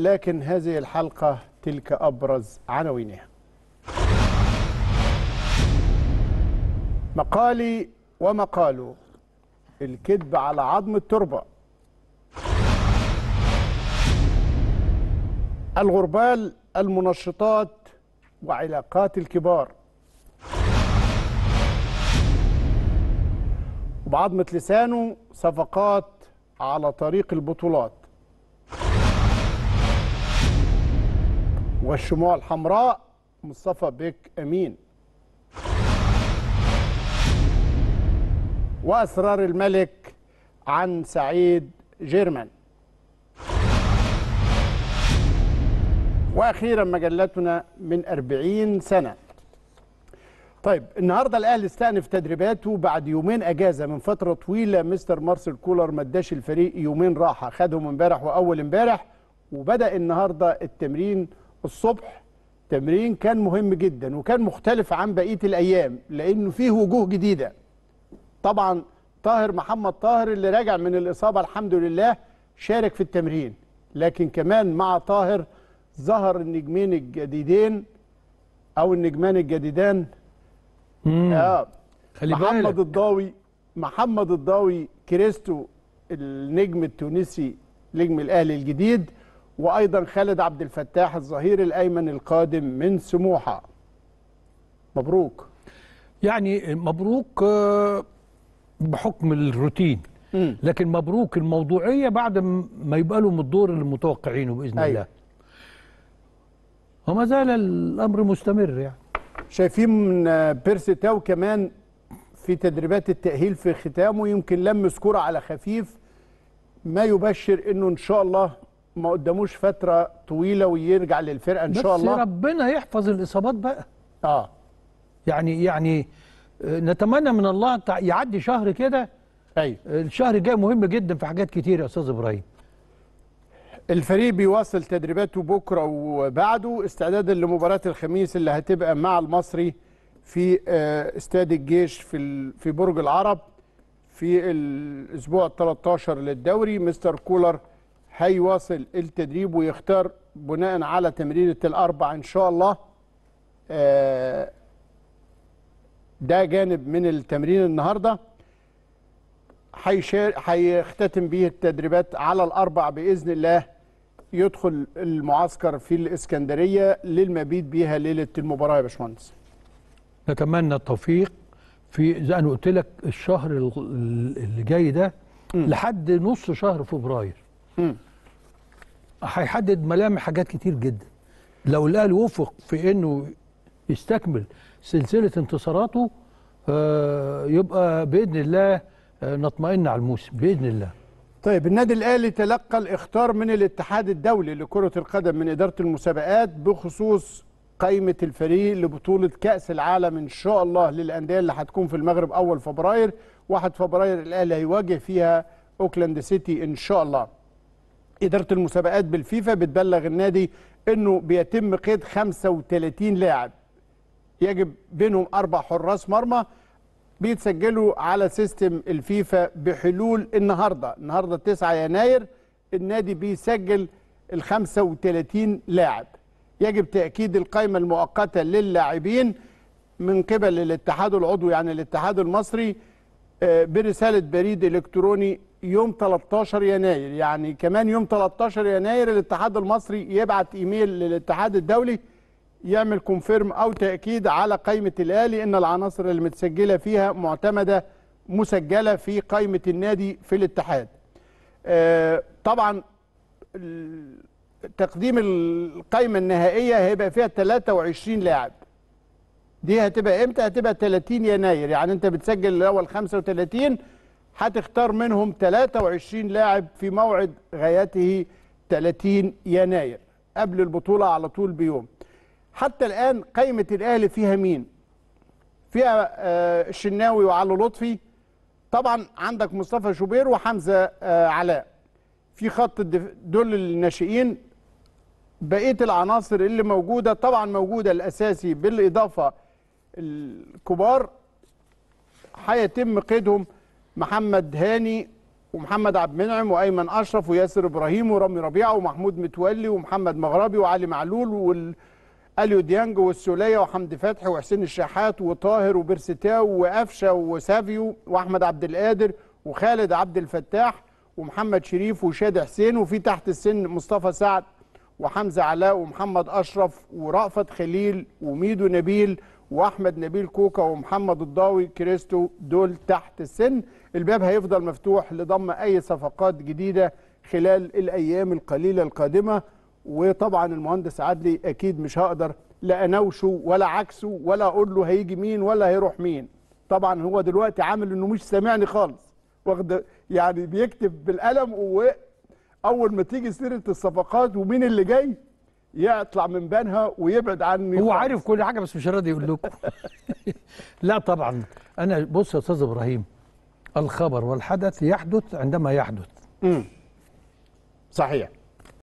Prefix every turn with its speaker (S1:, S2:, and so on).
S1: لكن هذه الحلقة تلك أبرز عناوينها مقالي ومقاله الكذب على عظم التربة الغربال المنشطات وعلاقات الكبار وبعظمة لسانه صفقات على طريق البطولات والشموع الحمراء مصطفى بيك امين واسرار الملك عن سعيد جيرمان واخيرا مجلتنا من 40 سنه طيب النهارده الاهلي استأنف تدريباته بعد يومين اجازه من فتره طويله مستر مارسيل كولر ما اداش الفريق يومين راحه خدهم امبارح واول امبارح وبدا النهارده التمرين الصبح تمرين كان مهم جدا وكان مختلف عن بقيه الايام لانه فيه وجوه جديده طبعا طاهر محمد طاهر اللي راجع من الاصابه الحمد لله شارك في التمرين لكن كمان مع طاهر ظهر النجمين الجديدين او النجمان الجديدان آه خلي محمد الضاوي محمد الضاوي كريستو النجم التونسي نجم الاهلي الجديد وايضا خالد عبد الفتاح الظهير الايمن القادم من سموحه
S2: مبروك يعني مبروك آه، بحكم الروتين لكن مبروك الموضوعيه بعد ما يبقى لهم الدور اللي متوقعينه باذن أيوة.
S1: الله وما زال الامر مستمر يعني شايفين آه، بيرسي تاو كمان في تدريبات التاهيل في ختامه يمكن لمس كره على خفيف ما يبشر انه ان شاء الله ما قداموش فتره طويله ويرجع للفرقه ان شاء الله بس
S2: ربنا يحفظ الاصابات بقى اه يعني يعني آه، نتمنى من الله يعدي شهر كده ايوه
S1: الشهر الجاي مهم جدا في حاجات كتير يا استاذ ابراهيم الفريق بيواصل تدريباته بكره وبعده استعدادا لمباراه الخميس اللي هتبقى مع المصري في آه، استاد الجيش في في برج العرب في الاسبوع ال 13 للدوري مستر كولر هيواصل التدريب ويختار بناء على تمرينة الأربع إن شاء الله آه، ده جانب من التمرين النهاردة هيختتم به التدريبات على الأربع بإذن الله يدخل المعسكر في الإسكندرية للمبيت بيها ليلة المباراة يا باشمهندس
S2: نتمنى التوفيق في زي أنا قلت لك الشهر اللي جاي ده م. لحد نص شهر فبراير م. هيحدد ملامح حاجات كتير جدا لو الاهلي وفق في انه يستكمل سلسله انتصاراته آه، يبقى باذن الله آه، نطمئن على
S1: الموسم باذن الله طيب النادي الاهلي تلقى الاختار من الاتحاد الدولي لكره القدم من اداره المسابقات بخصوص قائمه الفريق لبطوله كاس العالم ان شاء الله للانديه اللي هتكون في المغرب اول فبراير 1 فبراير الاهلي هيواجه فيها اوكلاند سيتي ان شاء الله إدارة المسابقات بالفيفا بتبلغ النادي أنه بيتم قيد 35 لاعب يجب بينهم أربع حراس مرمى بيتسجلوا على سيستم الفيفا بحلول النهارده النهارده 9 يناير النادي بيسجل ال 35 لاعب يجب تاكيد القائمه المؤقته للاعبين من قبل الاتحاد العضوي يعني الاتحاد المصري آه، برساله بريد الكتروني يوم 13 يناير يعني كمان يوم 13 يناير الاتحاد المصري يبعت ايميل للاتحاد الدولي يعمل كونفيرم او تاكيد على قائمه الاهلي ان العناصر اللي متسجله فيها معتمده مسجله في قائمه النادي في الاتحاد. آه، طبعا تقديم القائمه النهائيه هيبقى فيها 23 لاعب. دي هتبقى امتى؟ هتبقى 30 يناير يعني انت بتسجل الاول 35 هتختار منهم 23 لاعب في موعد غايته 30 يناير قبل البطولة على طول بيوم حتى الآن قائمة الأهلي فيها مين فيها آه، الشناوي وعلو لطفي طبعا عندك مصطفى شوبير وحمزة آه، علاء في خط دول الناشئين بقية العناصر اللي موجودة طبعا موجودة الأساسي بالإضافة الكبار هيتم قيدهم محمد هاني ومحمد عبد المنعم وايمن اشرف وياسر ابراهيم ورامي ربيعه ومحمود متولي ومحمد مغربي وعلي معلول واليو ديانج والسوليه وحمدي فتحي وحسين الشحات وطاهر وبرستاو وقفشه وسافيو واحمد عبد القادر وخالد عبد الفتاح ومحمد شريف وشاد حسين وفي تحت السن مصطفى سعد وحمزه علاء ومحمد اشرف ورأفت خليل وميدو نبيل واحمد نبيل كوكا ومحمد الضاوي كريستو دول تحت السن الباب هيفضل مفتوح لضم أي صفقات جديدة خلال الأيام القليلة القادمة وطبعا المهندس عدلي أكيد مش هقدر لا أناوشه ولا عكسه ولا أقول له هيجي مين ولا هيروح مين طبعا هو دلوقتي عامل إنه مش سامعني خالص واخد يعني بيكتب بالقلم وأول ما تيجي سيرة الصفقات ومين اللي جاي يطلع من بانها ويبعد عني هو
S2: عارف كل حاجه بس مش راضي يقول لكم لا طبعا انا بص يا استاذ ابراهيم الخبر والحدث يحدث عندما يحدث. امم صحيح.